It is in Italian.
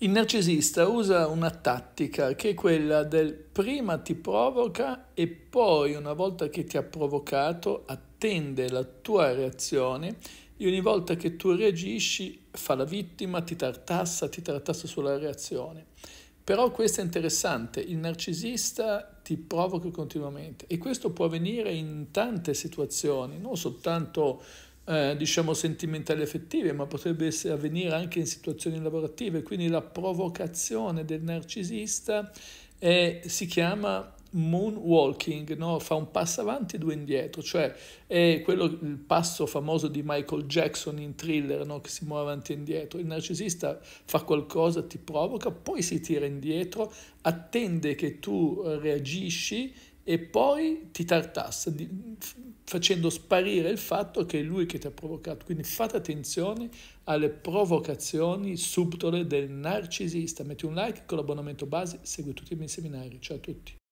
Il narcisista usa una tattica che è quella del prima ti provoca e poi una volta che ti ha provocato attende la tua reazione e ogni volta che tu reagisci fa la vittima, ti tartassa, ti tartassa sulla reazione. Però questo è interessante, il narcisista ti provoca continuamente e questo può avvenire in tante situazioni, non soltanto eh, diciamo sentimentali affettive, ma potrebbe essere, avvenire anche in situazioni lavorative. Quindi la provocazione del narcisista è, si chiama moonwalking, no? fa un passo avanti e due indietro, cioè è quello, il passo famoso di Michael Jackson in thriller no? che si muove avanti e indietro. Il narcisista fa qualcosa, ti provoca, poi si tira indietro, attende che tu eh, reagisci e poi ti tartassa di, facendo sparire il fatto che è lui che ti ha provocato. Quindi fate attenzione alle provocazioni subdole del narcisista. Metti un like con l'abbonamento base, segui tutti i miei seminari. Ciao a tutti.